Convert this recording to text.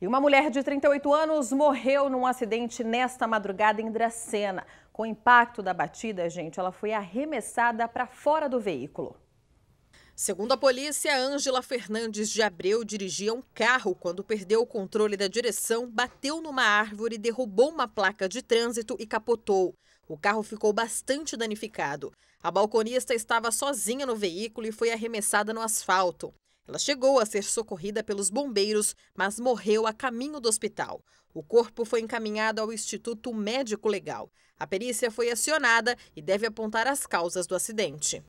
E uma mulher de 38 anos morreu num acidente nesta madrugada em Dracena. Com o impacto da batida, gente, ela foi arremessada para fora do veículo. Segundo a polícia, Ângela Fernandes de Abreu dirigia um carro quando perdeu o controle da direção, bateu numa árvore, derrubou uma placa de trânsito e capotou. O carro ficou bastante danificado. A balconista estava sozinha no veículo e foi arremessada no asfalto. Ela chegou a ser socorrida pelos bombeiros, mas morreu a caminho do hospital. O corpo foi encaminhado ao Instituto Médico Legal. A perícia foi acionada e deve apontar as causas do acidente.